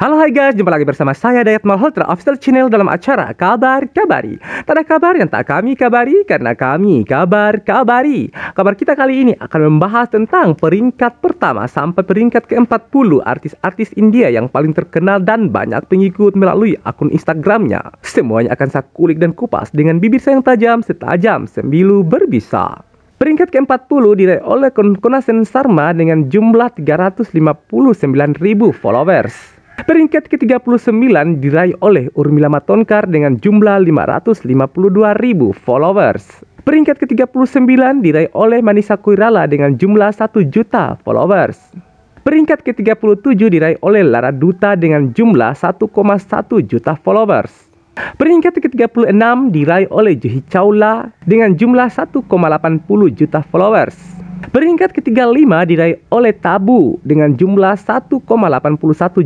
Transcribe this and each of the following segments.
Halo hai guys, jumpa lagi bersama saya Dayat Malhotra Official Channel dalam acara Kabar Kabari Tak kabar yang tak kami kabari karena kami kabar kabari Kabar kita kali ini akan membahas tentang peringkat pertama sampai peringkat ke-40 Artis-artis India yang paling terkenal dan banyak pengikut melalui akun Instagramnya Semuanya akan saya kulik dan kupas dengan bibir saya yang tajam setajam sembilu berbisa Peringkat ke-40 diraih oleh Konasen Sharma dengan jumlah 359.000 followers. Peringkat ke-39 diraih oleh Urmila Matonkar dengan jumlah ribu followers. Peringkat ke-39 diraih oleh Manisa Kuirala dengan jumlah 1 juta followers. Peringkat ke-37 diraih oleh Lara Duta dengan jumlah 1,1 juta followers. Peringkat ke-36 diraih oleh Juhi Chaula dengan jumlah 1,80 juta followers. Peringkat ketiga lima diraih oleh Tabu dengan jumlah 1,81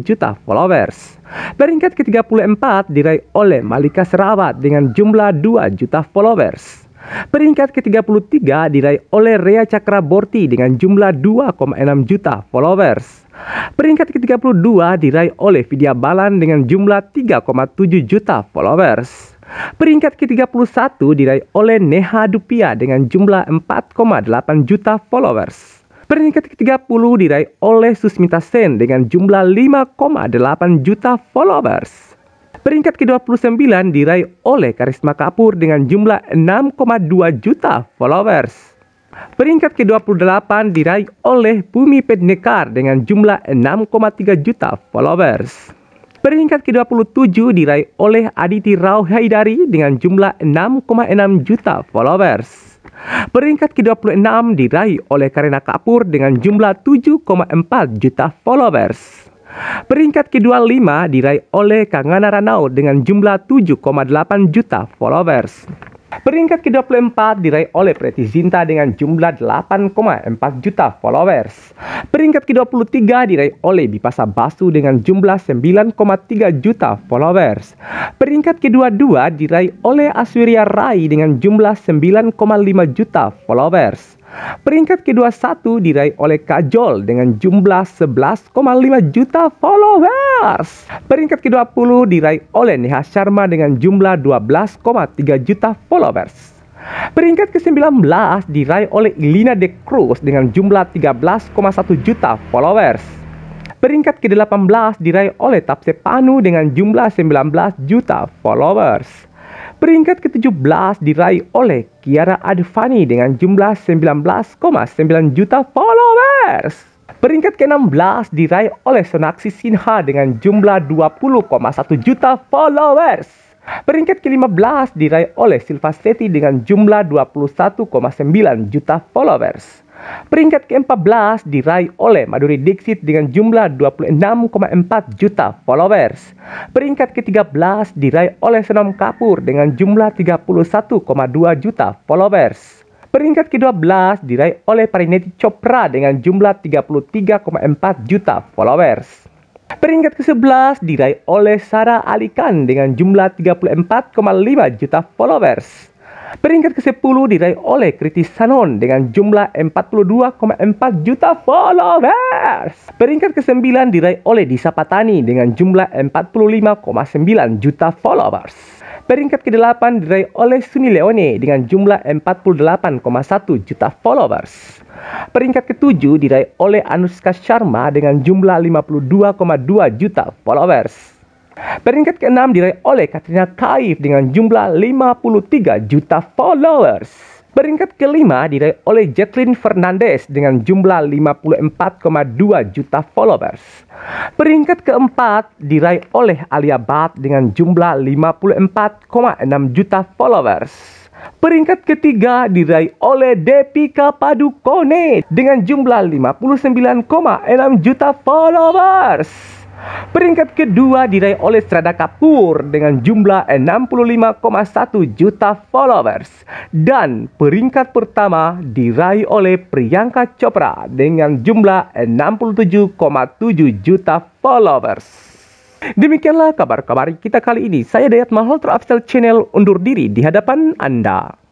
juta followers. Peringkat ketiga puluh empat diraih oleh Malika Serawat dengan jumlah 2 juta followers. Peringkat ke-33 diraih oleh Rea Borti dengan jumlah 2,6 juta followers. Peringkat ke-32 diraih oleh Vidya Balan dengan jumlah 3,7 juta followers. Peringkat ke-31 diraih oleh Neha Dupia dengan jumlah 4,8 juta followers. Peringkat ke-30 diraih oleh Susmita Sen dengan jumlah 5,8 juta followers. Peringkat ke-29 diraih oleh Karisma Kapur dengan jumlah 6,2 juta followers. Peringkat ke-28 diraih oleh Bumi Pednekar dengan jumlah 6,3 juta followers. Peringkat ke-27 diraih oleh Aditi Rao Haidari dengan jumlah 6,6 juta followers. Peringkat ke-26 diraih oleh Karina Kapur dengan jumlah 7,4 juta followers. Peringkat ke-25 diraih oleh Kangana Ranau dengan jumlah 7,8 juta followers. Peringkat ke-24 diraih oleh Preti Zinta dengan jumlah 8,4 juta followers. Peringkat ke-23 diraih oleh Bipasa Basu dengan jumlah 9,3 juta followers. Peringkat ke-22 diraih oleh Aswiria Rai dengan jumlah 9,5 juta followers. Peringkat kedua satu diraih oleh Kajol dengan jumlah 11,5 juta followers. Peringkat kedua puluh diraih oleh Neha Sharma dengan jumlah 12,3 juta followers. Peringkat ke-19 diraih oleh Ilina De Cruz dengan jumlah 13,1 juta followers. Peringkat ke-18 diraih oleh Tapse Panu dengan jumlah 19 juta followers. Peringkat ke-17 diraih oleh Kiara Advani dengan jumlah 19,9 juta followers. Peringkat ke-16 diraih oleh Sonaksi Sinha dengan jumlah 20,1 juta followers. Peringkat ke-15 diraih oleh Seti dengan jumlah 21,9 juta followers. Peringkat ke-14 diraih oleh Maduri Dixit dengan jumlah 26,4 juta followers. Peringkat ke-13 diraih oleh Senom Kapur dengan jumlah 31,2 juta followers. Peringkat ke-12 diraih oleh Parineti Chopra dengan jumlah 33,4 juta followers. Peringkat ke-11 diraih oleh Sarah Alikan dengan jumlah 34,5 juta followers. Peringkat ke-10 diraih oleh Kritis Sanon dengan jumlah 42,4 juta followers. Peringkat ke-9 diraih oleh Disa Patani dengan jumlah 45,9 juta followers. Peringkat ke-8 diraih oleh Sunny Leone dengan jumlah 48,1 juta followers. Peringkat ke-7 diraih oleh Anushka Sharma dengan jumlah 52,2 juta followers. Peringkat ke-6 diraih oleh Katrina Kaif dengan jumlah 53 juta followers. Peringkat kelima diraih oleh Jacqueline Fernandez dengan jumlah 54,2 juta followers. Peringkat keempat diraih oleh Alia Bat dengan jumlah 54,6 juta followers. Peringkat ketiga diraih oleh Depika Padukone dengan jumlah 59,6 juta followers. Peringkat kedua diraih oleh Strada Kapur dengan jumlah 65,1 juta followers. Dan peringkat pertama diraih oleh Priyanka Chopra dengan jumlah 67,7 juta followers. Demikianlah kabar-kabar kita kali ini. Saya Dayat Mahal Afsel Channel undur diri di hadapan Anda.